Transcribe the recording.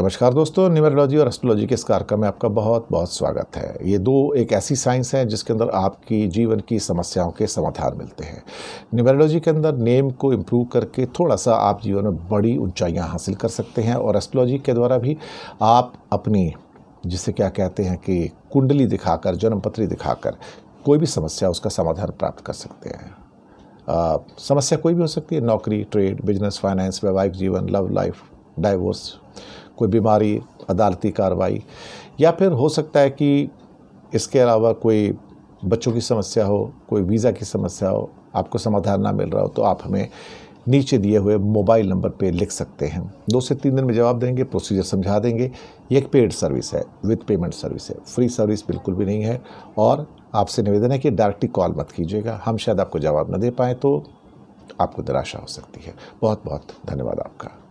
नमस्कार दोस्तों न्यूमरोलॉजी और एस्ट्रोलॉजी के इस कार्यक्रम में आपका बहुत बहुत स्वागत है ये दो एक ऐसी साइंस है जिसके अंदर आपकी जीवन की समस्याओं के समाधान मिलते हैं न्यूमरोलॉजी के अंदर नेम को इम्प्रूव करके थोड़ा सा आप जीवन में बड़ी ऊंचाइयां हासिल कर सकते हैं और एस्ट्रोलॉजी के द्वारा भी आप अपनी जिसे क्या कहते हैं कि कुंडली दिखाकर जन्मपत्री दिखाकर कोई भी समस्या उसका समाधान प्राप्त कर सकते हैं समस्या कोई भी हो सकती है नौकरी ट्रेड बिजनेस फाइनेंस वैवाहिक जीवन लव लाइफ डाइवोर्स कोई बीमारी अदालती कार्रवाई या फिर हो सकता है कि इसके अलावा कोई बच्चों की समस्या हो कोई वीज़ा की समस्या हो आपको समाधान ना मिल रहा हो तो आप हमें नीचे दिए हुए मोबाइल नंबर पे लिख सकते हैं दो से तीन दिन में जवाब देंगे प्रोसीजर समझा देंगे ये एक पेड सर्विस है विद पेमेंट सर्विस है फ्री सर्विस बिल्कुल भी नहीं है और आपसे निवेदन है कि डायरेक्टली कॉल मत कीजिएगा हम शायद आपको जवाब ना दे पाएँ तो आपको निराशा हो सकती है बहुत बहुत धन्यवाद आपका